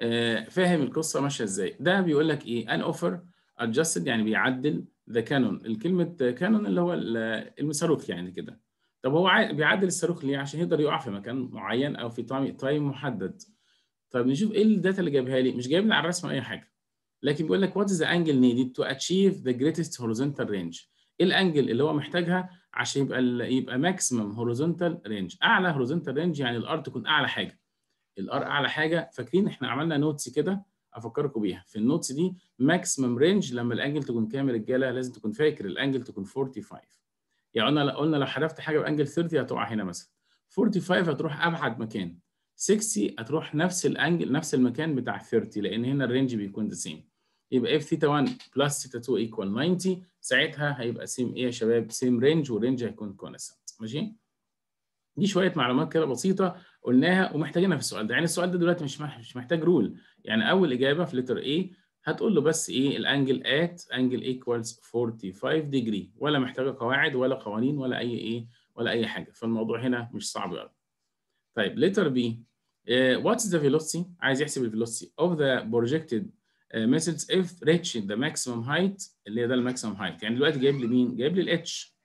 آه، فاهم القصه ماشيه ازاي ده بيقول لك ايه ان اوفر adjusted يعني بيعدل ذا كانون الكلمه كانون اللي هو المصاروخ يعني كده طب هو بيعدل الصاروخ ليه عشان يقدر يقع في مكان معين او في تايم تايم محدد طب نشوف ايه الداتا اللي جابها لي مش جايب لي على الرسمه اي حاجه لكن بيقول لك وات از ذا انجل نيد تو اتشيف ذا جريتست هوريزونتال رينج ايه الانجل اللي هو محتاجها عشان يبقى يبقى ماكسيمم هوريزونتال رينج اعلى هوريزونتال رينج يعني الارض تكون اعلى حاجه الار اعلى حاجه فاكرين احنا عملنا نوتس كده افكركم بيها في النوتس دي ماكسيمم رينج لما الانجل تكون كام يا رجاله لازم تكون فاكر الانجل تكون 45 يعني قلنا قلنا لو حذفت حاجه بانجل 30 هتقع هنا مثلا 45 هتروح ابعد مكان 60 هتروح نفس الانجل نفس المكان بتاع 30 لان هنا الرينج بيكون ذا سيم يبقى اف ثيتا 1 بلس ثيتا 2 ايكوال 90 ساعتها هيبقى سيم ايه يا شباب سيم رينج والرينج هيكون كونستنت ماشي دي شويه معلومات كده بسيطه قلناها ومحتاجينها في السؤال ده يعني السؤال ده دلوقتي مش مش محتاج رول يعني اول اجابه في لتر A هتقول له بس ايه الانجل ات انجل ايكوالز 45 ديجري ولا محتاجه قواعد ولا قوانين ولا اي ايه ولا اي حاجه فالموضوع هنا مش صعب قوي طيب لتر بي واتس ذا فيلوسيتي عايز يحسب الفيلوسيتي اوف ذا بروجكتد ميثودز اف ريتش ذا ماكسيمم هايت اللي هي ده الماكسيمم هايت يعني دلوقتي جايب لي مين جايب لي الاتش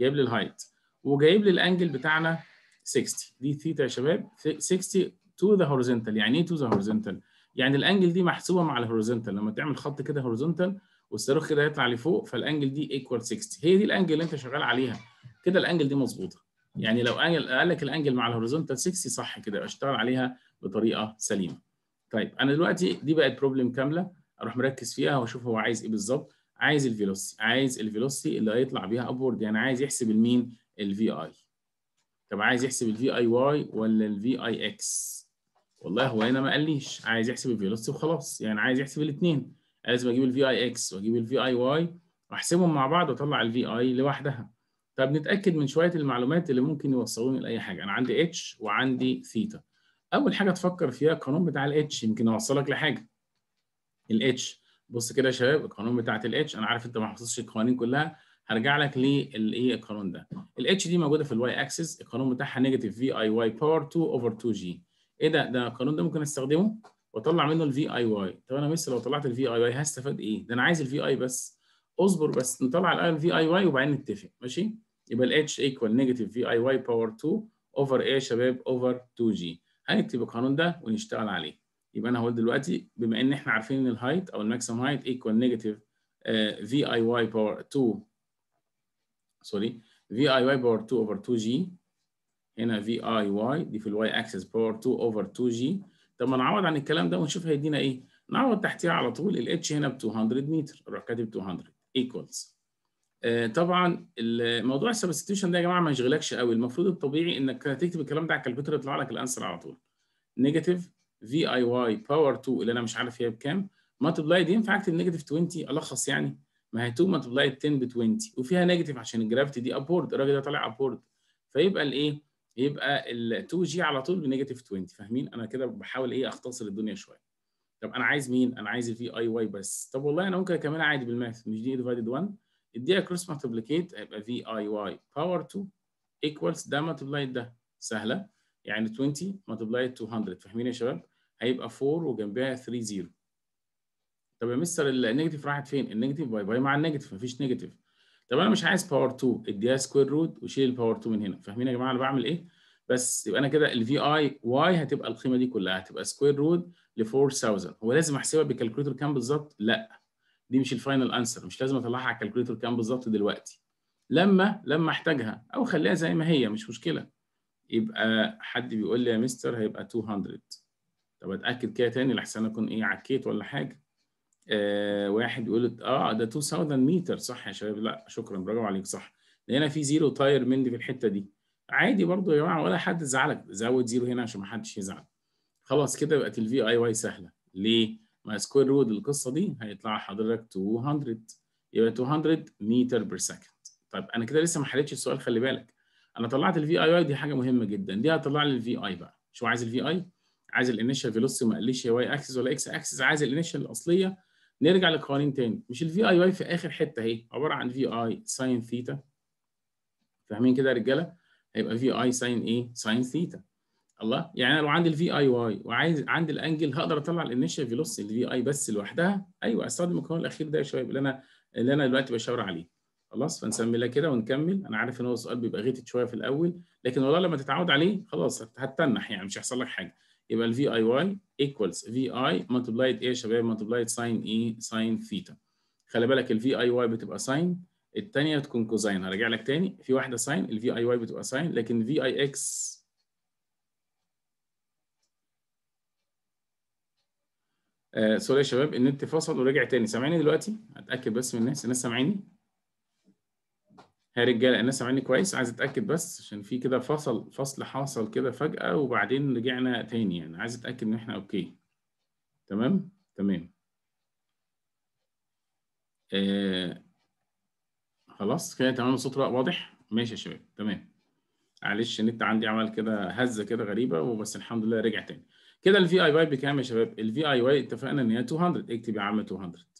جايب لي الهايت وجايب لي الانجل بتاعنا 60 دي ثيتا يا شباب 60 تو ذا هوريزونتال يعني ايه تو ذا هوريزونتال يعني الانجل دي محسوبه مع الهوريزونتال لما تعمل خط كده هوريزونتال والصاروخ كده هيطلع لفوق فالانجل دي ايكوال 60 هي دي الانجل اللي انت شغال عليها كده الانجل دي مظبوطه يعني لو قال لك الانجل مع الهوريزونتال 60 صح كده يبقى اشتغل عليها بطريقه سليمه طيب انا دلوقتي دي بقت بروبلم كامله اروح مركز فيها واشوف هو عايز ايه بالظبط عايز الفيلوسي عايز الفيلوسي اللي هيطلع بيها ابورد يعني عايز يحسب المين الفي اي طب عايز يحسب الفي اي واي ولا الفي اي اكس والله هو هنا ما قاليش عايز يحسب الفيلوسيتي وخلاص يعني عايز يحسب الاثنين لازم اجيب الفي اي اكس واجيب الفي اي واي واحسبهم مع بعض واطلع الفي اي لوحدها طب نتاكد من شويه المعلومات اللي ممكن يوصلوني لاي حاجه انا عندي اتش وعندي ثيتا اول حاجه تفكر فيها القانون بتاع الاتش يمكن اوصلك لحاجه الاتش بص كده يا شباب القانون بتاعت الاتش انا عارف انت ما حفظتش القوانين كلها هرجع لك للايه القانون ده الاتش دي موجوده في الواي اكسس القانون بتاعها نيجاتيف في اي واي باور 2 اوفر 2 جي ايه ده ده القانون ده ممكن استخدمه واطلع منه الفي اي واي طب انا مثلا لو طلعت الفي اي واي هستفاد ايه ده انا عايز الفي اي بس اصبر بس نطلع الفي اي واي وبعدين نتفق ماشي يبقى الاتش ايكوال نيجاتيف في اي واي باور 2 اوفر ايه يا شباب اوفر 2 جي هنكتب القانون ده ونشتغل عليه يبقى انا هقول دلوقتي بما ان احنا عارفين ان الهايت او الماكسيمم هايت ايكوال نيجاتيف في اي واي باور 2 سوري في اي واي باور 2 اوفر 2 جي هنا في اي واي دي في الواي اكسس باور 2 اوفر 2 جي طب ما نعوض عن الكلام ده ونشوف هيدينا ايه نعوض تحتيها على طول الاتش هنا ب 200 متر اروح كاتب 200 ايكوالز آه، طبعا الموضوع السبستيوشن ده يا جماعه ما يشغلكش قوي المفروض الطبيعي انك تكتب الكلام ده على الكمبيوتر يطلع لك الانسر على طول نيجاتيف في اي واي باور 2 اللي انا مش عارف هي بكام مالتبلاي دي ينفع اكتب نيجاتيف 20 الخص يعني ما هي 2 ملتبلاي 10 ب 20 وفيها نيجاتيف عشان الجرافيتي دي ابورد الراجل ده طالع ابورد فيبقى الايه؟ يبقى ال 2 جي على طول بنيجاتيف 20 فاهمين؟ انا كده بحاول ايه اختصر الدنيا شويه. طب انا عايز مين؟ انا عايز الفي اي واي بس. طب والله انا ممكن اكملها عادي بالماث مش دي ديفايدد 1 اديها كروس ملتبليكيت هيبقى في اي واي باور 2 ايكوالز ده ملتبلاي ده سهله يعني 20 ملتبلاي 200 فاهمين يا شباب؟ هيبقى 4 وجنبها 3 0 طب يا مستر النيجاتيف راحت فين؟ النيجاتيف باي باي مع النيجاتيف مفيش نيجاتيف طب انا مش عايز باور 2 اديها سكوير روت وشيل الباور 2 من هنا فاهمين يا جماعه انا بعمل ايه؟ بس يبقى انا كده الفي اي واي هتبقى القيمه دي كلها هتبقى سكوير روت ل 4000 هو لازم احسبها بالكالكوليتر كام بالظبط؟ لا دي مش الفاينل انسر مش لازم اطلعها على الكالكوليتر كام بالظبط دلوقتي لما لما احتاجها او خليها زي ما هي مش مشكله يبقى حد بيقول لي يا مستر هيبقى 200 طب اتاكد كده تاني لحسن اكون ايه عكيت ولا حاجه آه واحد يقول اه ده 2000 متر صح يا شباب لا شكرا برافو عليك صح هنا في زيرو تاير مندي في الحته دي عادي برضو يا جماعه ولا حد زعلك زود زيرو هنا عشان ما حدش يزعل خلاص كده بقت الفي اي واي سهله ليه؟ ما سكوير رود القصه دي هيطلع حضرتك 200 يبقى 200 متر بير سكند طيب انا كده لسه ما حلتش السؤال خلي بالك انا طلعت الفي اي واي دي حاجه مهمه جدا دي هتطلع لي الفي اي بقى شو عايز الفي اي؟ عايز الانيشال فيلوسي ما قاليش واي اكسس ولا اكس اكسس عايز الانيشال الاصليه نرجع للقوانين تاني مش الفي اي واي في اخر حته اهي عباره عن في اي ساين ثيتا فاهمين كده يا رجاله هيبقى في اي ساين ايه ساين ثيتا الله يعني انا لو عندي الفي اي واي وعايز عندي الانجل هقدر اطلع الانيشال فيلوس الفي اي بس لوحدها ايوه استخدم القانون الاخير ده شويه اللي انا اللي انا دلوقتي بشاور عليه خلاص فنسمي لها كده ونكمل انا عارف ان هو السؤال بيبقى غيتت شويه في الاول لكن والله لما تتعود عليه خلاص هتتنح يعني مش هيحصل لك حاجه يبقى الفي اي واي equals VI multiplied ايه يا شباب multiplied sin ايه e sin ثيتا خلي بالك ال VIY بتبقى sin الثانيه تكون كوزين هرجع لك تاني في واحده sin ال VIY بتبقى sin لكن VIX آه سوري يا شباب النت فصل ورجع تاني سامعني دلوقتي؟ اتاكد بس من الناس الناس سامعيني؟ يا رجاله الناس سامعني كويس عايز اتاكد بس عشان في كده فصل فصل حصل كده فجاه وبعدين رجعنا تاني يعني عايز اتاكد ان احنا اوكي تمام تمام آه خلاص كده تمام الصوت واضح ماشي يا شباب تمام معلش النت عندي عمل كده هزه كده غريبه وبس الحمد لله رجع تاني كده الفي اي واي بكام يا شباب الفي اي واي اتفقنا ان هي 200 اكتب يا عم 200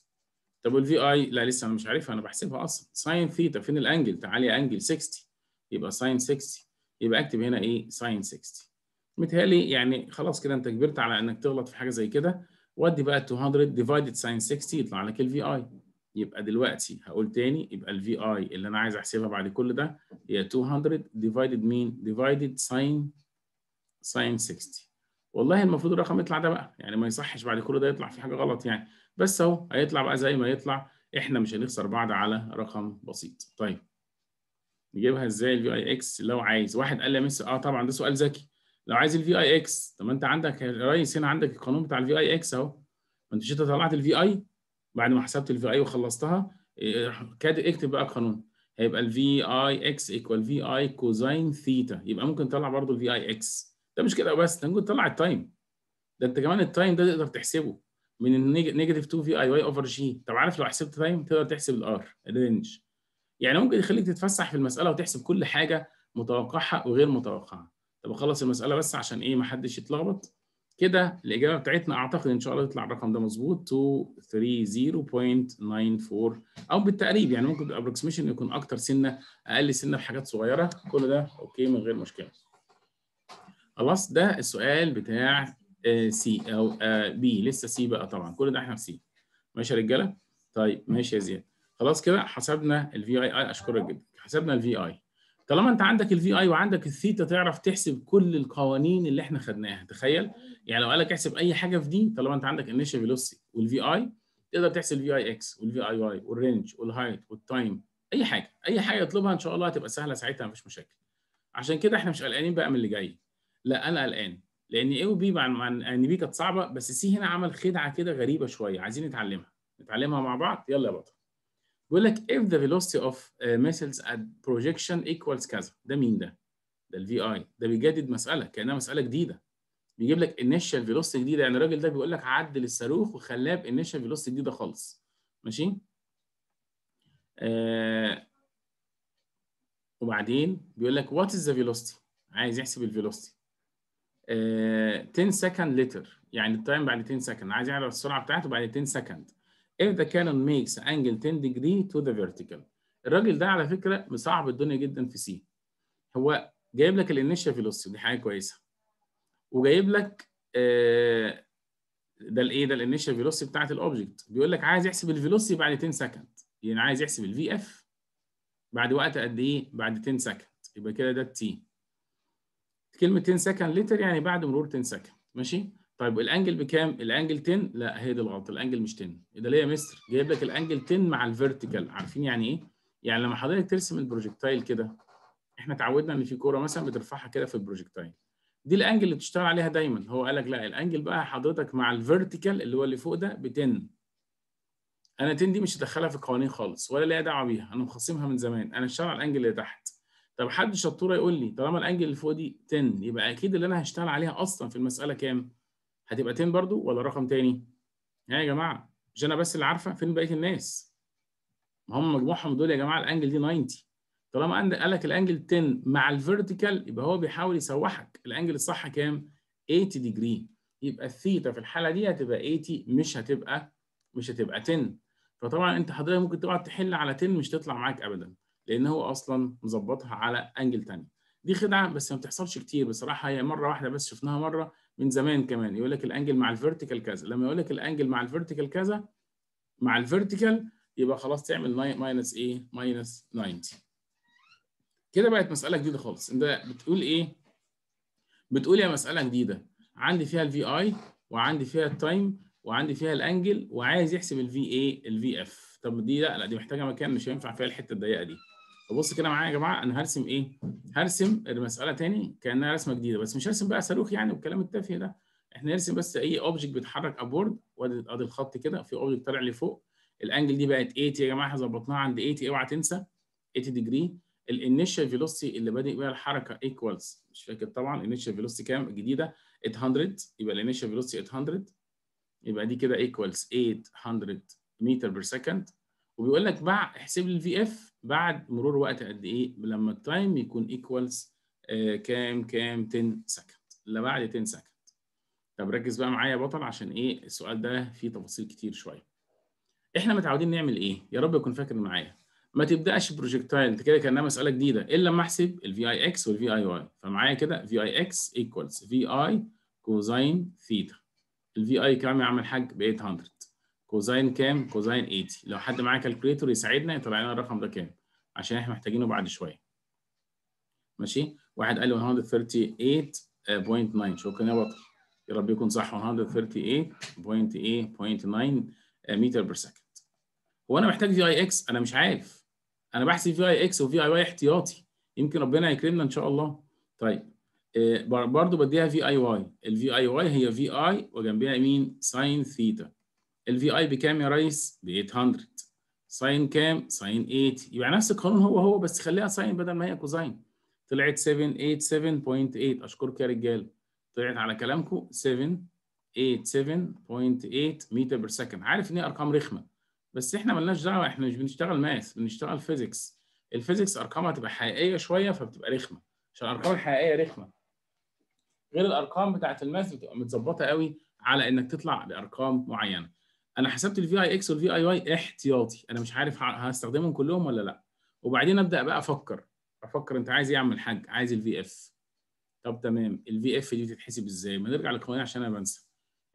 طب والفي اي لا لسه انا مش عارفها انا بحسبها اصلا ساين ثيتا فين الانجل تعالى يا انجل 60 يبقى ساين 60 يبقى اكتب هنا ايه ساين 60 متهيألي يعني خلاص كده انت كبرت على انك تغلط في حاجه زي كده ودي بقى 200 ديفايدد ساين 60 يطلع لك الفي اي يبقى دلوقتي هقول تاني يبقى الفي اي اللي انا عايز احسبها بعد كل ده هي 200 ديفايدد مين ديفايدد ساين ساين 60 والله المفروض الرقم يطلع ده بقى يعني ما يصحش بعد كل ده يطلع في حاجه غلط يعني بس اهو هيطلع بقى زي ما يطلع احنا مش هنخسر بعض على رقم بسيط طيب نجيبها ازاي الفي اي اكس لو عايز واحد قال لي يا مستر اه طبعا ده سؤال ذكي لو عايز الفي اي اكس طب ما انت عندك يا ريس هنا عندك القانون بتاع الفي اي اكس اهو ما انت انت طلعت الفي اي بعد ما حسبت الفي اي وخلصتها إيه، كاد اكتب بقى القانون هيبقى الفي اي اكس ايكوال في اي كوزين ثيتا يبقى ممكن تطلع برضه الفي اي اكس ده مش كده بس ده ممكن تطلع التايم ده انت كمان التايم ده تقدر تحسبه من النيجاتيف 2 في اي واي اوفر جي طب عارف لو حسبت تايم تقدر تحسب الار الرينج يعني ممكن يخليك تتفسح في المساله وتحسب كل حاجه متوقعها وغير متوقعها طب اخلص المساله بس عشان ايه ما حدش يتلخبط كده الاجابه بتاعتنا اعتقد ان شاء الله يطلع الرقم ده مظبوط 230.94 او بالتقريب يعني ممكن الابروكسيميشن يكون اكتر سنه اقل سنه في حاجات صغيره كل ده اوكي من غير مشكله خلاص ده السؤال بتاع سي إيه، او بي آه، لسه سي بقى طبعا كل ده احنا في سي ماشي يا رجاله طيب ماشي يا زياد خلاص كده حسبنا الفي اي اي اشكرك جدا حسبنا الفي اي طالما انت عندك الفي اي وعندك الثيتا تعرف تحسب كل القوانين اللي احنا خدناها تخيل يعني لو قال لك احسب اي حاجه في دي طالما انت عندك انيشال فيلوسي والفي اي تقدر تحسب الفي اي اكس والفي اي واي والرينج والهايت والتايم اي حاجه اي حاجه يطلبها ان شاء الله هتبقى سهله ساعتها مفيش مشاكل عشان كده احنا مش قلقانين بقى من اللي جاي لا انا قلقان لان اي وبي مع ان بي كانت صعبه بس سي هنا عمل خدعه كده غريبه شويه عايزين نتعلمها نتعلمها مع بعض يلا يا بطل بيقول لك if the velocity of uh, missiles at projection equals كذا ده مين ده؟ ده الفي اي ده بيجدد مساله كانها مساله جديده بيجيب لك initial velocity جديده يعني الراجل ده بيقول لك عدل الصاروخ وخلاه initial velocity جديده خالص ماشي؟ آه وبعدين بيقول لك وات از ذا velocity؟ عايز يحسب الفيلوستي 10 سكند لتر يعني التايم بعد 10 سكند عايز يعرف السرعه بتاعته بعد 10 سكند if the cannon makes angle 10 degree to the vertical الراجل ده على فكره مصعب الدنيا جدا في سي هو جايب لك الانيشال فيلوسيتي دي حاجه كويسه وجايب لك آه، ده الايه ده الانيشال فيلوسيتي بتاعت الاوبجكت بيقول لك عايز يحسب الفيلوسيتي بعد 10 سكند يعني عايز يحسب الفي اف بعد وقت قد ايه بعد 10 سكند يبقى كده ده التي كلمه 10 سكند ليتر يعني بعد مرور 10 سكند ماشي طيب الانجل بكام الانجل 10 لا هي دي الغلطه الانجل مش 10 ايه ده ليه يا مستر جايب لك الانجل 10 مع الفيرتيكال عارفين يعني ايه يعني لما حضرتك ترسم البروجكتايل كده احنا اتعودنا ان في كوره مثلا بترفعها كده في البروجكتايل دي الانجل اللي بتشتغل عليها دايما هو قال لك لا الانجل بقى حضرتك مع الفيرتيكال اللي هو اللي فوق ده ب 10 انا 10 دي مش هدخلها في القوانين خالص ولا ليها دعوه بيها انا مخصمها من زمان انا اشتغل على الانجل اللي تحت طب حد شطوره يقول لي طالما الانجل اللي فوق دي 10 يبقى اكيد اللي انا هشتغل عليها اصلا في المساله كام؟ هتبقى 10 برضو ولا رقم تاني؟ يا جماعه مش انا بس اللي عارفه فين بقيه الناس؟ ما هم مجموعهم دول يا جماعه الانجل دي 90 طالما قال لك الانجل 10 مع الفيرتيكال يبقى هو بيحاول يسوحك الانجل الصح كام؟ 80 ديجري يبقى الثيتا في الحاله دي هتبقى 80 مش هتبقى مش هتبقى 10 فطبعا انت حضرتك ممكن تقعد تحل على 10 مش تطلع معاك ابدا لان هو اصلا مظبطها على انجل ثانيه دي خدعه بس ما بتحصلش كتير بصراحه هي مره واحده بس شفناها مره من زمان كمان يقول لك الانجل مع الفيرتيكال كذا لما يقول لك الانجل مع الفيرتيكال كذا مع الفيرتيكال يبقى خلاص تعمل ماينس ايه ماينس 90 كده بقت مساله جديده خالص انت بتقول ايه بتقول يا مساله جديده عندي فيها الفي اي وعندي فيها التايم وعندي فيها الانجل وعايز يحسب الفي اي الفي اف طب دي لا لا دي محتاجه مكان مش هينفع فيها الحته الضيقه دي بص كده معايا يا جماعه انا هرسم ايه؟ هرسم المساله تاني كانها رسمه جديده بس مش هرسم بقى صاروخ يعني والكلام التافه ده احنا نرسم بس اي اوبجكت بيتحرك ابورد وادي ادي الخط كده في اوبجكت طالع لفوق الانجل دي بقت 80 يا جماعه احنا ظبطناها عند 80 اوعى تنسى 80 ديجري الانيشال فيلوسيتي اللي بادئ بيها الحركه ايكوالز مش فاكر طبعا الانيشال فيلوسيتي كام جديده 800 يبقى الانيشال فيلوسيتي 800 يبقى دي كده ايكوالز 800 متر بير سكند وبيقول لك بقى احسب لي الفي اف بعد مرور وقت قد ايه لما التايم يكون ايكوالز آه كام كام 10 سكند لا بعد 10 سكند طب ركز بقى معايا يا بطل عشان ايه السؤال ده فيه تفاصيل كتير شويه احنا متعودين نعمل ايه يا رب يكون فاكر معايا ما تبداش بروجكتايل انت كده كانها مساله جديده الا لما احسب الفي اي اكس والفي اي واي فمعايا كده في اي اكس ايكوالز في اي كوزين ثيتا الفي اي كام يا عم الحاج ب 800 كوزين كام؟ كوزين 80 لو حد معاه كالكوليتر يساعدنا يطلع لنا الرقم ده كام عشان احنا محتاجينه بعد شويه ماشي واحد قال لي 138.9 شكرا يا بطل يا رب يكون صح 138.8.9 آه، متر بير سكند هو انا محتاج في اي اكس انا مش عارف انا بحسب في اي اكس وفي اي واي احتياطي يمكن ربنا يكرمنا ان شاء الله طيب آه، برضه بديها في اي واي الفي اي واي هي في اي وجنبها مين ساين ثيتا في اي بكام يا ريس؟ ب 800 ساين كام؟ ساين 8 يبقى نفس القانون هو هو بس خليها ساين بدل ما هي كوزين طلعت 787.8 اشكرك يا رجاله طلعت على كلامكم 787.8 متر بير سكند عارف ان هي ارقام رخمه بس احنا مالناش دعوه احنا مش بنشتغل ماث بنشتغل فيزيكس الفيزيكس ارقامها تبقى حقيقيه شويه فبتبقى رخمه عشان الارقام الحقيقيه رخمه غير الارقام بتاعت الماث بتبقى متظبطه قوي على انك تطلع بارقام معينه انا حسبت الفي اي اكس والفي اي واي احتياطي انا مش عارف هستخدمهم كلهم ولا لا وبعدين ابدا بقى افكر افكر انت عايز ايه يا عم الحاج عايز الفي اف طب تمام الفي اف دي بتتحسب ازاي ما نرجع للقوانين عشان انا بنسى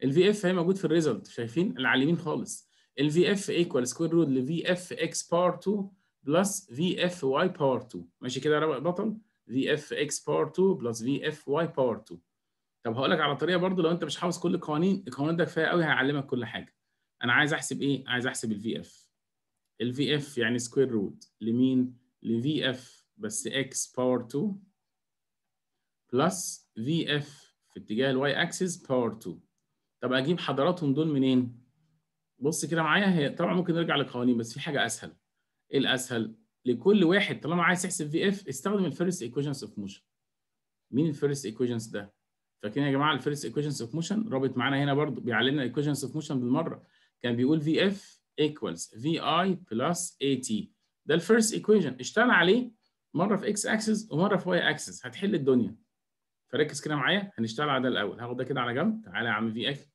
الفي اف هي موجود في الريزلت شايفين اللي على اليمين خالص الفي اف ايكوال سكوير روت لفي اف اكس باور 2 بلس في اف واي باور 2 ماشي كده يا بطل في اف اكس باور 2 بلس في اف واي باور 2 طب هقول لك على طريقه برضو لو انت مش حافظ كل القوانين القوانين ده كفايه قوي هيعلمك كل حاجه انا عايز احسب ايه عايز احسب الفي اف الفي اف يعني سكوير روت لمين لفي اف بس اكس باور 2 بلس في اف في اتجاه الواي اكسس باور 2 طب اجيب حضراتهم دول منين بص كده معايا هي طبعا ممكن نرجع للقوانين بس في حاجه اسهل ايه الاسهل لكل واحد طالما عايز تحسب في اف استخدم الفيرست ايكويشنز اوف موشن مين الفيرست ايكويشنز ده فاكرين يا جماعه الفيرست ايكويشنز اوف موشن رابط معانا هنا برضو بيعلمنا ايكويشنز اوف موشن بالمره كان بيقول في اف ايكوالز في اي بلس اي تي ده الفيرست ايكويشن اشتغل عليه مره في اكس اكسس ومره في واي اكسس هتحل الدنيا فركز كده معايا هنشتغل على ده الاول هاخد ده كده على جنب تعالى يا عم في اف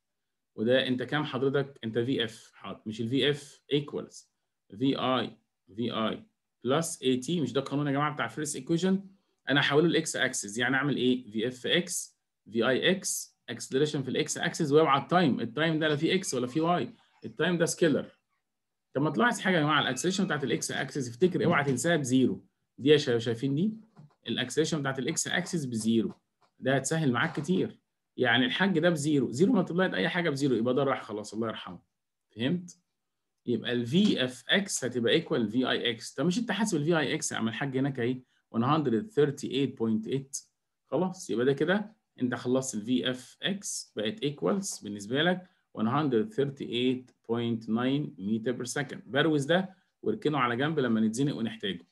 وده انت كام حضرتك انت في اف حاط مش الفي اف ايكوالز في اي في اي بلس اي تي مش ده القانون يا جماعه بتاع الفيرست ايكويشن انا هحوله لاكس اكسس يعني اعمل ايه في اف اكس في اي اكس اكسلريشن في الاكس اكسس واوعى التايم التايم ده لا في اكس ولا في واي التايم ده سكيلر طب ما تلاحظ حاجه يا جماعه الاكسلريشن بتاعت الاكس اكسس افتكر اوعى تنساها بزيرو دي شايفين دي الاكسلريشن بتاعت الاكس اكسس بزيرو ده هتسهل معاك كتير يعني الحاج ده بزيرو زيرو ما ملتبلايد اي حاجه بزيرو يبقى ده راح خلاص الله يرحمه فهمت يبقى في اف اكس هتبقى ايكوال في اي اكس طب مش انت حاسب في اي اكس اعمل الحاج هناك اهي 138.8 خلاص يبقى ده كده انت خلصت في اف اكس بقت ايكوالز بالنسبه لك 138.9 متر بير سكند بروز ده واركنه على جنب لما نتزنق ونحتاجه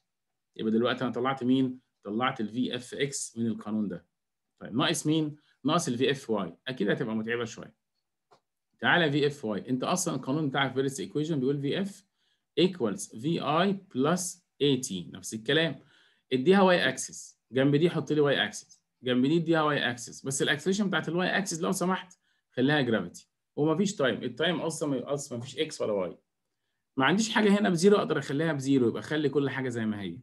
يبقى دلوقتي انا طلعت مين طلعت الفي اف اكس من القانون ده طيب ناقص مين ناقص الفي اف واي اكيد هتبقى متعبه شويه تعالى في اف واي انت اصلا القانون بتاع الفيرس ايكويشن بيقول في اف ايكوالز في اي بلس اي تي نفس الكلام اديها واي اكسس جنب دي حط لي واي اكسس جنب دي اديها واي اكسس بس الاكسليشن بتاعت الواي اكسس لو سمحت خليها جرافيتي ومفيش تايم التايم اصلا ما اصلا مفيش اكس ولا واي ما عنديش حاجه هنا بزيرو اقدر اخليها بزيرو يبقى اخلي كل حاجه زي ما هي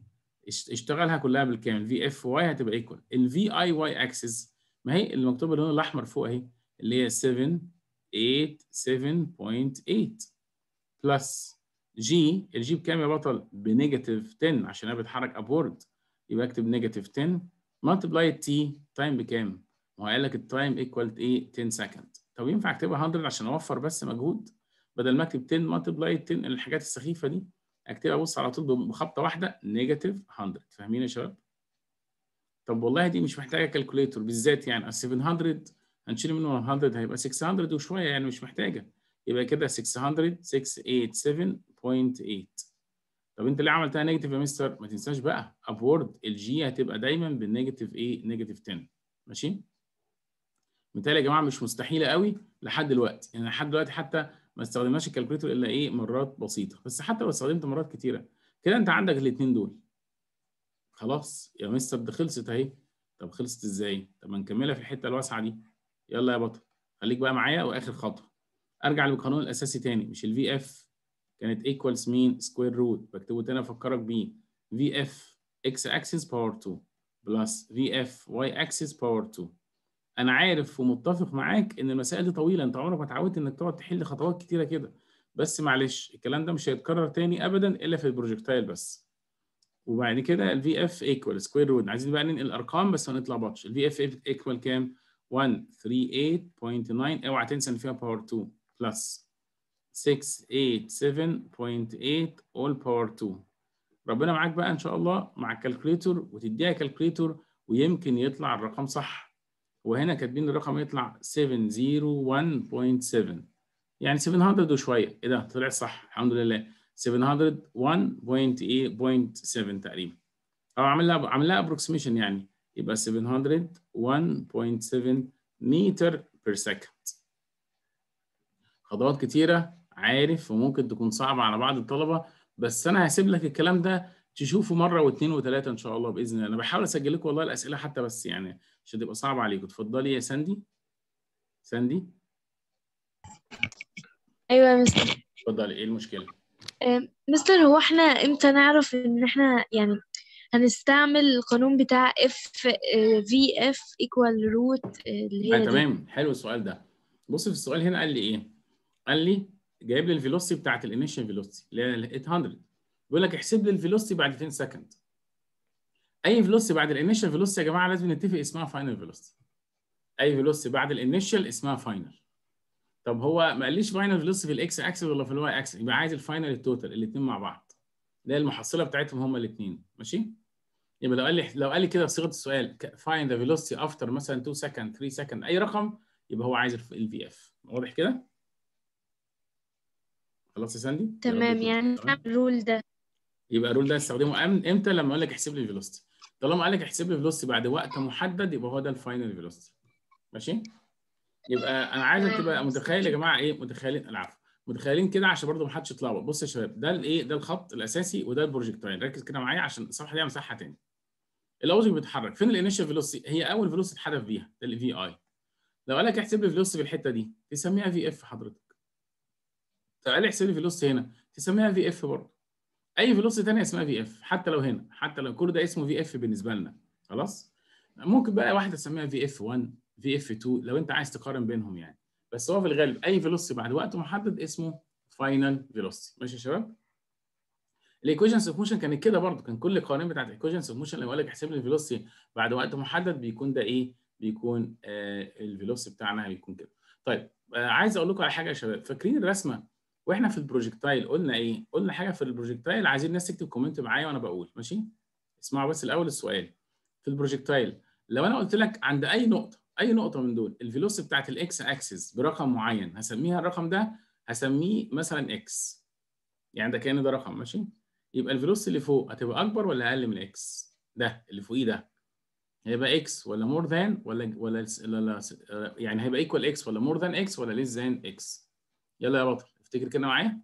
اشتغلها كلها بالكامل في اف واي هتبقى ايكوال الفي اي واي اكسس ما هي اللي مكتوبه باللون الاحمر فوق اهي اللي هي 7 8 7.8 بلس جي الجي بكام يا بطل؟ بنيجاتيف 10 عشان انا بتحرك ابورد يبقى اكتب نيجاتيف 10 مالتبلاي تي تايم بكام؟ ما هو قال لك التايم ايكوال ايه؟ 10 سكند طب ينفع اكتبها 100 عشان اوفر بس مجهود بدل ما اكتب 10 مالتبلاي 10 الحاجات السخيفه دي اكتبها بص على طول بخبطه واحده نيجاتيف 100 فاهمين يا شباب؟ طب والله دي مش محتاجه كالكوليتور بالذات يعني 700 هنشيل منه 100 هيبقى 600 وشويه يعني مش محتاجه يبقى كده 600 687.8 طب انت ليه عملتها نيجاتيف يا مستر؟ ما تنساش بقى ابورد الجي هتبقى دايما بالنيجاتيف ايه؟ نيجاتيف 10 ماشي؟ متهيألي يا جماعه مش مستحيله قوي لحد دلوقتي يعني لحد دلوقتي حتى ما استخدمناش الكالكوليتر الا ايه مرات بسيطه بس حتى لو استخدمت مرات كتيره كده انت عندك الاثنين دول خلاص يا مستر ده خلصت اهي طب خلصت ازاي طب ما نكملها في الحته الواسعه دي يلا يا بطل خليك بقى معايا واخر خطوه ارجع للقانون الاساسي تاني مش الفي اف كانت ايكوالز مين سكوير روت بكتبه تاني افكرك بيه في اف اكس اكسس باور 2 بلس في اف واي اكسس باور 2 انا عارف ومتفق معاك ان المسائل دي طويله انت عمرك ما اتعودت انك تقعد تحل خطوات كتيره كده بس معلش الكلام ده مش هيتكرر تاني ابدا الا في البروجكتايل بس وبعد كده في اف ايكوال سكوير رود عايزين بقى ننقل ارقام بس ما ال في اف ايكوال كام 138.9 اوعى تنسى ان فيها باور 2 بلس 687.8 اول باور 2 ربنا معاك بقى ان شاء الله مع الكالكوليتور وتديها كالكوليتور ويمكن يطلع الرقم صح وهنا كاتبين الرقم يطلع 701.7 يعني 700 وشويه ايه ده طلع صح الحمد لله 701.7 إيه تقريبا او عامل لها عامل لها ابروكسيميشن يعني يبقى 701.7 متر بير سكند خطوات كتيره عارف وممكن تكون صعبه على بعض الطلبه بس انا هسيب لك الكلام ده تشوفوا مره واثنين وثلاثه ان شاء الله باذن الله انا بحاول اسجل لكم والله الاسئله حتى بس يعني عشان تبقى صعبه عليكم اتفضلي يا ساندي ساندي ايوه يا مستر اتفضلي ايه المشكله مستر هو احنا امتى نعرف ان احنا يعني هنستعمل القانون بتاع اف في اف ايكوال روت اللي هي آه تمام حلو السؤال ده بص في السؤال هنا قال لي ايه قال لي جايب لي الفيلوسي بتاعت الانيشن فيلوسي اللي هي 800 بيقول لك احسب لي الفيلوسيتي بعد 2 سكند اي فيلوسيتي بعد الانيشال فيلوسيتي يا جماعه لازم نتفق اسمها فاينل فيلوسيتي اي فيلوسيتي بعد الانيشال اسمها فاينل طب هو ما قاليش فاينل فيلوسيتي في الاكس اكسس ولا في الواي اكسس يبقى عايز الفاينل التوتال الاثنين مع بعض اللي هي المحصله بتاعتهم هما الاثنين ماشي يبقى لو قال لي لو قال لي كده بصيغه السؤال فايند ذا فيلوسيتي افتر مثلا 2 سكند 3 سكند اي رقم يبقى هو عايز الفي اف واضح كده خلاص يا ساندي تمام يعني الرول ده يبقى الرول ده هستخدمه امتى لما اقول لك احسب لي الفيلوستي طالما قال لك احسب لي الفيلوستي بعد وقت محدد يبقى هو ده الفاينل فيلوستي ماشي يبقى انا عايزك تبقى متخيل يا جماعه ايه متخيلين العفو متخيلين كده عشان برضه ما حدش يطلع بص يا شباب ده الايه ده الخط الاساسي وده البروجكتايل ركز كده معايا عشان الصفحه دي امسحها تاني الاوبجكت بيتحرك فين الانيشال فيلوستي هي اول فيلوستي اتحرك بيها ده الفي اي لو قال لك احسب لي فيلوستي في الحته دي تسميها في اف حضرتك لو قال احسب لي فيلوستي هنا تسميها في اف برضه اي فيلوسيتي ثانيه اسمها في اف حتى لو هنا حتى لو كل ده اسمه في اف بالنسبه لنا خلاص ممكن بقى واحده تسميها في اف 1 في اف 2 لو انت عايز تقارن بينهم يعني بس هو في الغالب اي فيلوسيتي بعد وقت محدد اسمه فاينل فيلوسيتي ماشي يا شباب الايكويشنز اوف موشن كانت كده برضو كان كل القوانين بتاعت الايكويشنز اوف موشن لما يقول لك احسب لي الفيلوسيتي بعد وقت محدد بيكون ده ايه بيكون آه الفيلوسيتي بتاعنا بيكون كده طيب آه عايز اقول لكم على حاجه يا شباب فاكرين الرسمه واحنا في البروجكتايل قلنا ايه؟ قلنا حاجه في البروجكتايل عايزين الناس تكتب كومنت معايا وانا بقول ماشي؟ اسمعوا بس الاول السؤال في البروجكتايل لو انا قلت لك عند اي نقطه اي نقطه من دول الفيلوس بتاعت الاكس اكسس برقم معين هسميها الرقم ده هسميه مثلا اكس يعني ده كان يعني ده رقم ماشي؟ يبقى الفيلوس اللي فوق هتبقى اكبر ولا اقل من اكس؟ ده اللي فوقيه ده هيبقى اكس ولا مور ذان ولا ولا يعني هيبقى ايكوال اكس ولا مور ذان اكس ولا ليس ذان اكس يلا يا بطل تفتكر كده معايا؟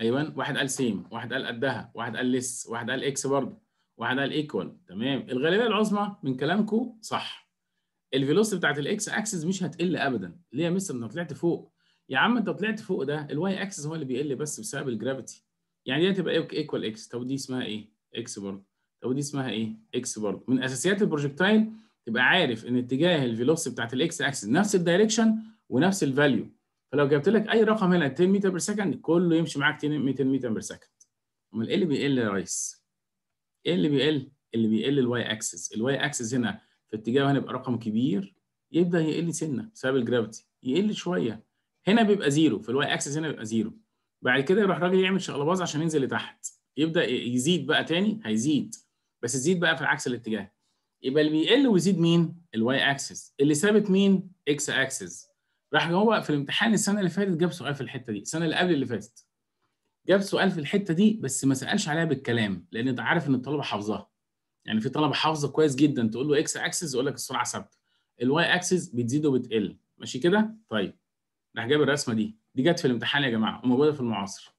ايوه واحد قال سيم واحد قال قدها واحد قال لس واحد قال اكس برضه واحد قال ايكوال تمام الغالبيه العظمى من كلامكم صح الفيلوسيتي بتاعت الاكس اكسس مش هتقل ابدا ليه يا مستر انت طلعت فوق يا عم انت طلعت فوق ده الواي اكسس هو اللي بيقل بس بسبب الجرافيتي يعني دي هتبقى ايكوال اكس طب دي اسمها ايه اكس برضه طب دي اسمها ايه اكس برضه من اساسيات البروجكتايل تبقى عارف ان اتجاه الفيلوسيتي بتاعت الاكس اكسس نفس الدايركشن ونفس الفاليو فلو جبت لك اي رقم هنا 10 متر بير سكند كله يمشي معاك 200 متر بير سكند امال ايه اللي بيقل يا ريس؟ ايه اللي بيقل؟ اللي بيقل الواي اكسس الواي اكسس هنا في اتجاه هنا بيبقى رقم كبير يبدا يقل سنه بسبب الجرافيتي يقل شويه هنا بيبقى زيرو في الواي اكسس هنا بيبقى زيرو بعد كده يروح راجل يعمل شقلباز عشان ينزل لتحت يبدا يزيد بقى تاني هيزيد بس يزيد بقى في عكس الاتجاه يبقى اللي بيقل ويزيد مين؟ الواي اكسس اللي ثابت مين؟ اكس اكسس راح هو في الامتحان السنه اللي فاتت جاب سؤال في الحته دي السنه اللي قبل اللي فاتت جاب سؤال في الحته دي بس ما سالش عليها بالكلام لان انت عارف ان الطلبه حافظاها يعني في طلبه حافظه كويس جدا تقول له اكس اكسس يقول لك السرعه ثابته الواي اكسس بتزيد وبتقل ماشي كده طيب راح جاب الرسمه دي دي جت في الامتحان يا جماعه وموجوده في المعاصر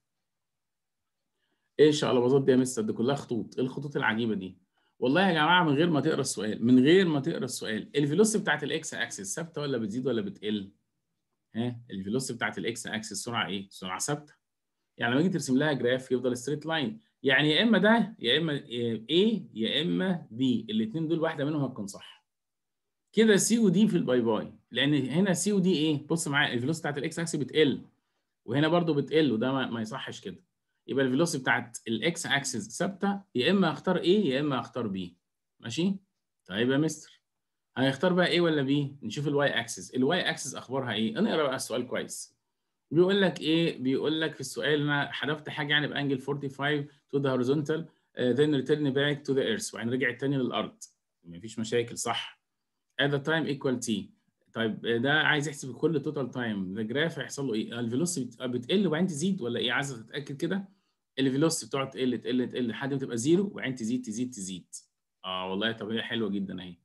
ايه الشقلباظات دي يا مستر دي كلها خطوط ايه الخطوط العجيبه دي والله يا جماعه من غير ما تقرا السؤال من غير ما تقرا السؤال الفيلوسي بتاعت الاكس اكسس ثابته ولا بتزيد ولا بتقل ها الفيلوسيتي بتاعت الاكس اكسس سرعه ايه؟ سرعه ثابته. يعني لما اجي ترسم لها جراف يفضل ستريت لاين يعني يا اما ده يا اما A يا اما B الاثنين دول واحده منهم هتكون صح. كده سي ودي في الباي باي لان هنا سي ودي ايه؟ بص معايا الفيلوسيتي بتاعت الاكس اكسس بتقل وهنا برضو بتقل وده ما, ما يصحش كده. يبقى الفيلوسيتي بتاعت الاكس اكسس ثابته يا اما اختار A يا اما اختار B. ماشي؟ طيب يا مستر هنختار بقى ايه ولا B؟ نشوف الواي اكسس الواي اكسس اخبارها ايه اقرا بقى السؤال كويس بيقول لك ايه بيقول لك في السؤال انا حذفت حاجه يعني بانجل 45 تو ذا هوريزونتال then return back to the earth وبعدين رجعت تاني للارض مفيش مشاكل صح at the time equal t طيب آه، ده عايز يحسب كل توتال تايم ده جراف هيحصل له ايه آه، الفيلوسيتي آه، بتقل وبعدين تزيد ولا ايه عايز تتاكد كده الفيلوسيتي بتقعد تقل تقل تقل لحد ما تبقى زيرو وبعدين تزيد تزيد تزيد اه والله طب هي حلوه جدا اهي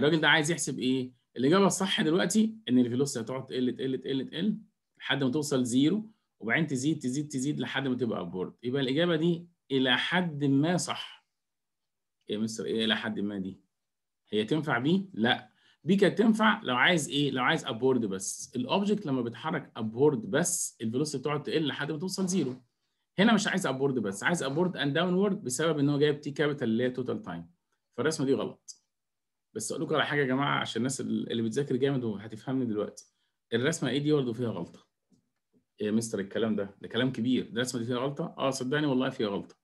الراجل ده عايز يحسب ايه؟ الاجابه الصح دلوقتي ان الفيلوسيتي هتقعد تقل تقل تقل تقل لحد ما توصل زيرو وبعدين تزيد تزيد تزيد لحد ما تبقى ابورد يبقى الاجابه دي الى حد ما صح إيه يا مستر ايه الى حد ما دي هي تنفع بي لا بي كانت تنفع لو عايز ايه لو عايز ابورد بس الاوبجكت لما بيتحرك ابورد بس الفيلوسيتي بتقعد تقل لحد ما توصل زيرو هنا مش عايز ابورد بس عايز ابورد اند داون وورد بسبب ان هو جايب تي كابيتال اللي هي توتال تايم فالرسمه دي غلط بس اقول لكم على حاجه يا جماعه عشان الناس اللي بتذاكر جامد وهتفهمني دلوقتي الرسمه ايه دي برضه فيها غلطه يا مستر الكلام ده ده كلام كبير الرسمه دي فيها غلطه اه صدقني والله فيها غلطه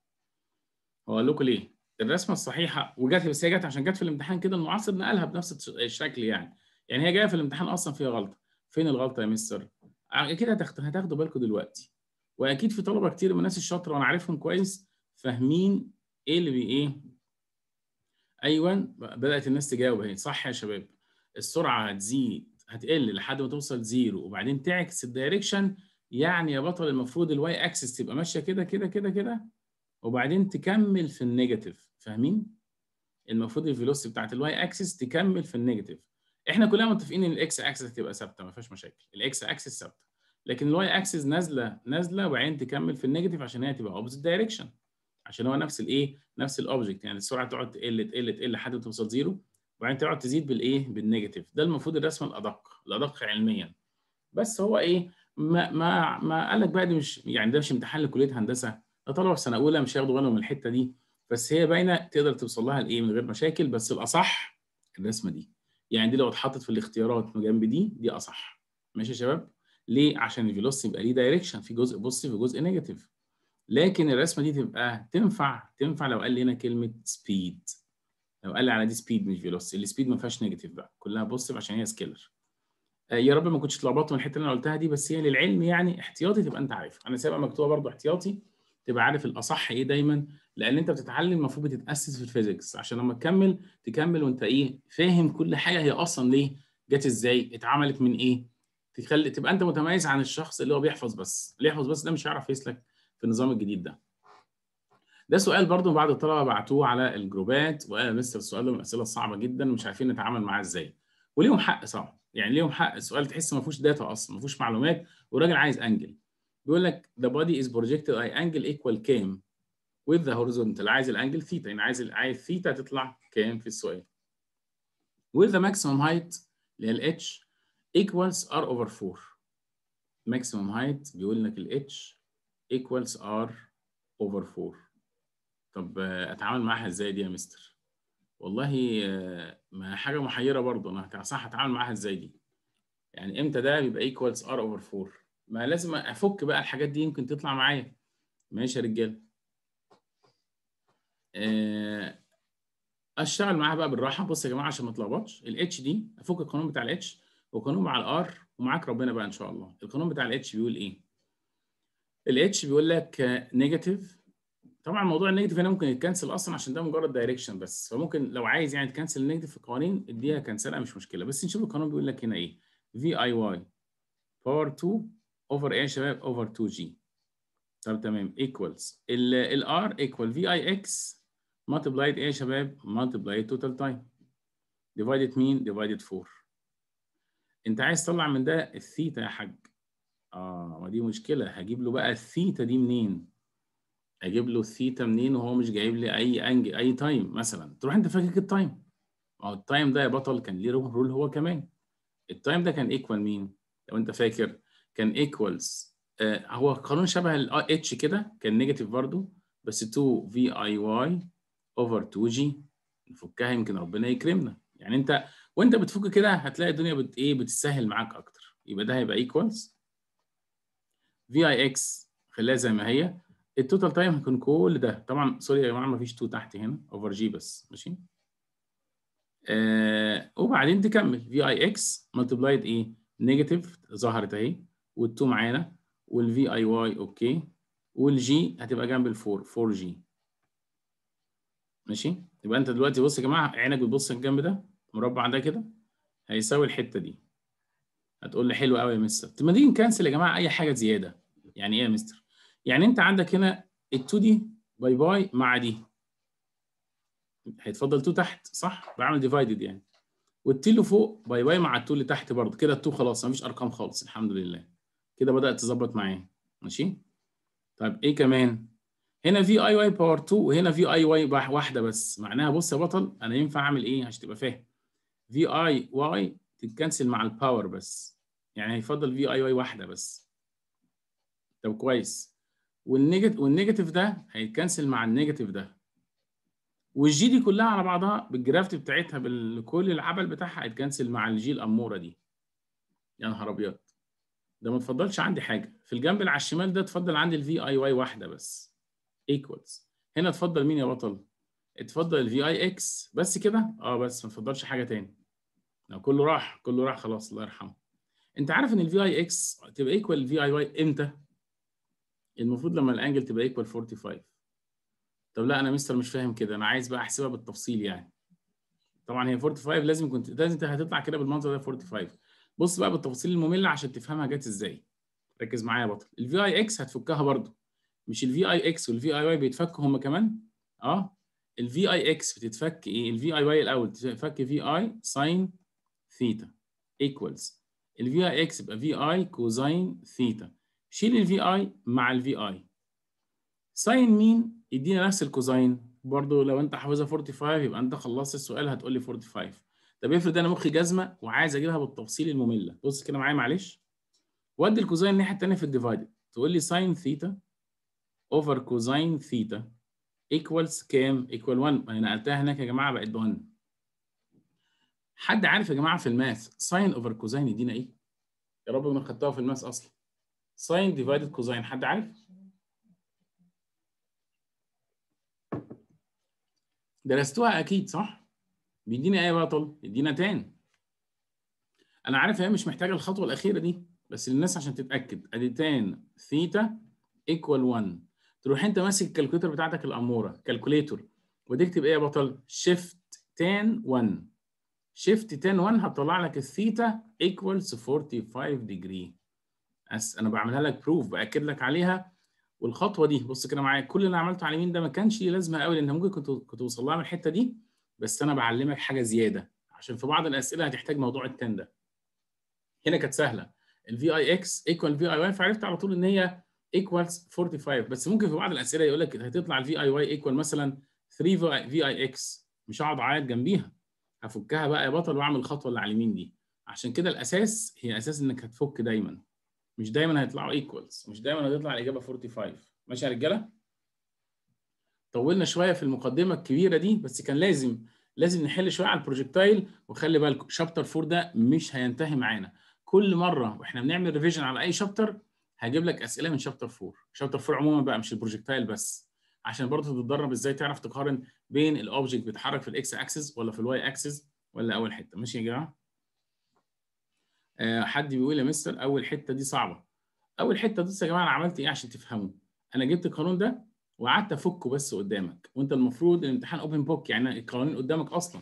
هو لكم ليه الرسمه الصحيحه وجت بس هي جت عشان جت في الامتحان كده المعاصر نقلها بنفس الشكل يعني يعني هي جايه في الامتحان اصلا فيها غلطه فين الغلطه يا مستر آه، اكيد هتاخدوا بالكم دلوقتي واكيد في طلبه كتير من الناس الشاطره وانا عارفهم كويس فاهمين ايه اللي بي ايه ايوه بدات الناس تجاوب اهي يعني صح يا شباب السرعه هتزيد هتقل لحد ما توصل زيرو وبعدين تعكس الدايركشن يعني يا بطل المفروض الواي اكسس تبقى ماشيه كده كده كده كده وبعدين تكمل في النيجاتيف فاهمين؟ المفروض الفيلوسيتي بتاعت الواي اكسس تكمل في النيجاتيف احنا كلنا متفقين ان الاكس اكسس تبقى ثابته ما فيهاش مشاكل الاكس اكسس ثابته لكن الواي اكسس نازله نازله وبعدين تكمل في النيجاتيف عشان هي تبقى اوبزيت دايركشن عشان هو نفس الايه نفس الاوبجكت يعني السرعه تقعد تقل تقل تقل لحد ما توصل زيرو وبعدين تقعد تزيد بالايه بالنيجاتيف ده المفروض الرسمه الادق الادق علميا بس هو ايه ما ما ما قال لك بقى دي مش يعني ده مش امتحان لكليه هندسه ده طلعوا في سنه اولى مش هياخدوا بالهم من الحته دي بس هي باينه تقدر توصل لها لايه من غير مشاكل بس الاصح الرسمه دي يعني دي لو اتحطت في الاختيارات جنب دي دي اصح ماشي يا شباب ليه عشان الفيلوس يبقى ليه دايركشن في جزء بوزيتيف وجزء نيجاتيف لكن الرسمه دي تبقى تنفع تنفع لو قال لي هنا كلمه سبيد لو قال لي على دي سبيد مش فيلوسيتي السبيد ما فيهاش نيجاتيف بقى كلها بوزيتيف عشان هي سكيلر آه يا رب ما كنتش اتلخبطت من الحته اللي انا قلتها دي بس هي للعلم يعني احتياطي تبقى انت عارف انا سايبها مكتوبه برضو احتياطي تبقى عارف الاصح ايه دايما لان انت بتتعلم المفروض بتتاسس في الفيزيكس عشان لما تكمل تكمل وانت ايه فاهم كل حاجه هي اصلا ليه جت ازاي اتعملت من ايه تخلي تبقى انت متميز عن الشخص اللي هو بيحفظ بس اللي يحفظ بس ده مش هيعرف يسلك في النظام الجديد ده ده سؤال برضو بعض الطلبه بعتوه على الجروبات وقال مستر السؤال ده من الاسئله الصعبه جدا مش عارفين نتعامل معاه ازاي وليهم حق صح يعني ليهم حق السؤال تحس ما فيهوش داتا اصلا ما فيهوش معلومات والراجل عايز انجل بيقول لك the body is projected by angle equal كام with the horizontal عايز الانجل ثيتا يعني عايز عايز ثيتا تطلع كام في السؤال with the maximum height اللي هي الاتش ايكوالز equals r over 4 maximum height بيقول لك الاتش equals r over 4 طب آه، اتعامل معاها ازاي دي يا مستر والله آه، ما حاجه محيره برضه انا صح اتعامل معاها ازاي دي يعني امتى ده بيبقى ايكوالز ار اوفر 4 ما لازم افك بقى الحاجات دي يمكن تطلع معايا ماشي يا رجاله آه، اشتغل معاها بقى بالراحه بص يا جماعه عشان ما اتلخبطش الاتش دي افك القانون بتاع الاتش وقانون مع الار ومعاك ربنا بقى ان شاء الله القانون بتاع الاتش بيقول ايه الاتش بيقول لك نيجاتيف طبعا موضوع النيجاتيف هنا ممكن يتكنسل اصلا عشان ده مجرد دايركشن بس فممكن لو عايز يعني تكنسل النيجاتيف في القوانين اديها كنسلها مش مشكله بس نشوف القانون بيقول لك هنا ايه في اي واي باور 2 اوفر ايه يا شباب اوفر 2 جي طب تمام ايكوالز الار ايكوال في اي اكس multiplied ايه يا شباب multiplied توتال تايم ديفايدد مين ديفايدد 4 انت عايز تطلع من ده الثيتا يا حاج اه ما دي مشكلة هجيب له بقى الثيتا دي منين؟ اجيب له الثيتا منين وهو مش جايب لي اي انج اي تايم مثلا تروح انت فاكك التايم ما هو التايم ده يا بطل كان ليه رول هو كمان التايم ده كان ايكوال مين؟ لو انت فاكر كان ايكوالز آه هو قانون شبه ال اتش كده كان نيجاتيف برضه بس 2 في اي واي اوفر 2 جي نفكها يمكن ربنا يكرمنا يعني انت وانت بتفك كده هتلاقي الدنيا بت ايه بتسهل معاك اكتر يبقى ده هيبقى ايكوالز في اي اكس خليها زي ما هي التوتال تايم هيكون كل ده طبعا سوري يا جماعه ما فيش 2 تحت هنا اوفر جي بس ماشي آه وبعدين تكمل في اي اكس ملتبلايد ايه نيجاتيف ظهرت اهي وال2 معانا والفي اي واي اوكي والجي هتبقى جنب ال4 4 جي ماشي يبقى انت دلوقتي بص يا جماعه عينك بتبص الجنب ده مربع ده كده هيساوي الحته دي هتقول لي حلو قوي يا مستر طب ما تيجي نكنسل يا جماعه اي حاجه زياده يعني ايه يا مستر يعني انت عندك هنا ال2 دي باي باي مع دي هيتفضل 2 تحت صح بعمل ديفايدد يعني والتي اللي فوق باي باي مع ال2 اللي تحت برضه كده ال2 خلاص مفيش ارقام خالص الحمد لله كده بدات تظبط معايا ماشي طيب ايه كمان هنا في اي واي باور 2 وهنا في اي واي واحده بس معناها بص يا بطل انا ينفع اعمل ايه عشان تبقى فاهم في اي واي تتكنسل مع الباور بس يعني هيفضل في اي واي واحده بس طب كويس والنيجاتيف والنيجاتيف ده هيتكنسل مع النيجاتيف ده والجي دي كلها على بعضها بالجرافت بتاعتها بكل العبل بتاعها هيتكنسل مع الجي الاموره دي يا نهار ابيض ده ما اتفضلش عندي حاجه في الجنب على الشمال ده اتفضل عندي الفي اي واي واحده بس ايكوالز هنا اتفضل مين يا بطل اتفضل الفي اي اكس بس كده اه بس ما اتفضلش حاجه تاني لو نعم، كله راح كله راح خلاص الله يرحمه انت عارف ان الفي اي اكس تبقى ايكوال الفي اي واي امتى المفروض لما الانجل تبقى ايكوال 45 طب لا انا مستر مش فاهم كده انا عايز بقى احسبها بالتفصيل يعني طبعا هي 45 لازم كنت لازم هتطلع كده بالمنظر ده 45 بص بقى بالتفاصيل الممله عشان تفهمها جت ازاي ركز معايا يا بطل الفي اي اكس هتفكها برضو مش الفي اي اكس والفي اي واي بيتفكوا هما كمان اه الفي اي اكس بتتفك ايه الفي اي واي الاول تتفك في اي ساين ثيتا ايكوالز في اي اكس يبقى في اي كوزين ثيتا شيل في اي مع في اي ساين مين يدينا نفس الكوزين برضه لو انت حافظها 45 يبقى انت خلصت السؤال هتقول لي 45 طب افرض انا مخي جزمه وعايز اجيبها بالتفصيل الممله بص كده معايا معلش وادي الكوزين الناحيه الثانيه في الديفايدد تقول لي ساين ثيتا اوفر كوزين ثيتا ايكوالز كام؟ ايكوال 1 انا نقلتها هناك يا جماعه بقت 1 حد عارف يا جماعه في الماث ساين اوفر كوزين يدينا ايه؟ يا رب ما خدتها في الماث اصلا ساين ديفايدد كوزين حد عارف؟ درستوها اكيد صح؟ بيدينا ايه بقى بطل؟ يدينا تان انا عارف هي مش محتاجه الخطوه الاخيره دي بس للناس عشان تتاكد ادي تان ثيتا ايكوال 1 تروح انت ماسك الكالكوليتر بتاعتك الاموره كالكوليتر وتكتب ايه يا بطل؟ شيفت تان 1 شيفت تان 1 هتطلع لك الثيتا ايكوالز 45 ديجري أس انا بعملها لك بروف باكد لك عليها والخطوه دي بص كده معايا كل اللي عملته على اليمين ده ما كانش ليه لازمه قوي لان ممكن كنت كنت اوصل لها من الحته دي بس انا بعلمك حاجه زياده عشان في بعض الاسئله هتحتاج موضوع التان ده هنا كانت سهله الفي اي اكس ايكوال في اي واي فعرفت على طول ان هي ايكوالز 45 بس ممكن في بعض الاسئله يقول لك هتطلع الفي اي واي ايكوال مثلا 3 في اي اكس مش هقعد اعيط جنبيها هفكها بقى يا بطل واعمل الخطوه اللي على اليمين دي عشان كده الاساس هي اساس انك هتفك دايما مش دايما هيطلعوا ايكوالز مش دايما هتطلع الاجابه 45 ماشي يا رجاله طولنا شويه في المقدمه الكبيره دي بس كان لازم لازم نحل شويه على البروجكتايل وخلي بالك شابتر 4 ده مش هينتهي معانا كل مره واحنا بنعمل ريفيجن على اي شابتر هجيب لك اسئله من شابتر 4 شابتر 4 عموما بقى مش البروجكتايل بس عشان برضه تتدرب ازاي تعرف تقارن بين الاوبجكت بيتحرك في الاكس اكسس ولا في الواي اكسس ولا اول حته ماشي يا جماعه آه، حد بيقول يا مستر اول حته دي صعبه اول حته دي يا جماعه انا عملت ايه عشان تفهموا انا جبت القانون ده وقعدت افكه بس قدامك وانت المفروض الامتحان اوبن بوك يعني القوانين قدامك اصلا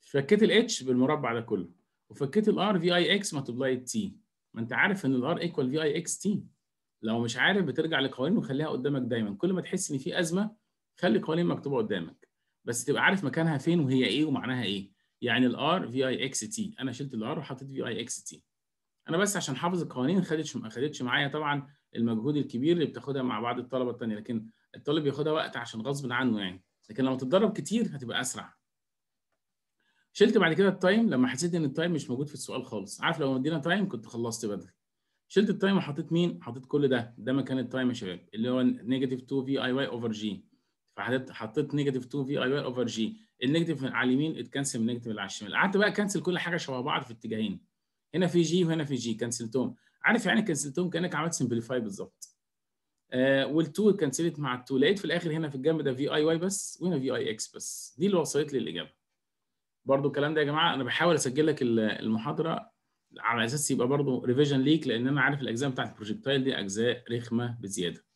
فكيت الاتش بالمربع ده كله وفكيت الار في اي اكس تبلاي تي ما انت عارف ان الار ايكوال في اي اكس تي لو مش عارف بترجع لقوانين وخليها قدامك دايما كل ما تحس ان في ازمه خلي قوانين مكتوبه قدامك بس تبقى عارف مكانها فين وهي ايه ومعناها ايه يعني الار في اي اكس تي انا شلت الار وحطيت في اي اكس تي انا بس عشان حافظ القوانين ما خدتش ما خدتش معايا طبعا المجهود الكبير اللي بتاخدها مع بعض الطلبه الثانيه لكن الطالب بياخدها وقت عشان غصب عنه يعني لكن لما تتدرب كتير هتبقى اسرع شلت بعد كده التايم لما حسيت ان التايم مش موجود في السؤال خالص عارف لو مدينا تايم كنت خلصت بدري شلت التايم وحطيت مين؟ حطيت كل ده ده مكان التايم يا شباب اللي هو نيجاتيف 2 في اي واي اوفر جي فحطيت حطيت نيجاتيف 2 في اي واي اوفر جي النيجاتيف على اليمين اتكنسل من النيجاتيف اللي على الشمال قعدت بقى كنسل كل حاجه شبه بعض في اتجاهين هنا في جي وهنا في جي كنسلتهم عارف يعني كنسلتهم كانك عملت سمبليفاي بالظبط آه وال2 اتكنسلت مع ال2 لقيت في الاخر هنا في الجنب ده في اي واي بس وهنا في اي اكس بس دي اللي وصلت لي الاجابه برضه الكلام ده يا جماعه انا بحاول اسجل لك المحاضره على اساس يبقى برضه ريفيجن ليك لان انا عارف الاجزاء بتاعت البروجكتايل دي اجزاء رخمه بزياده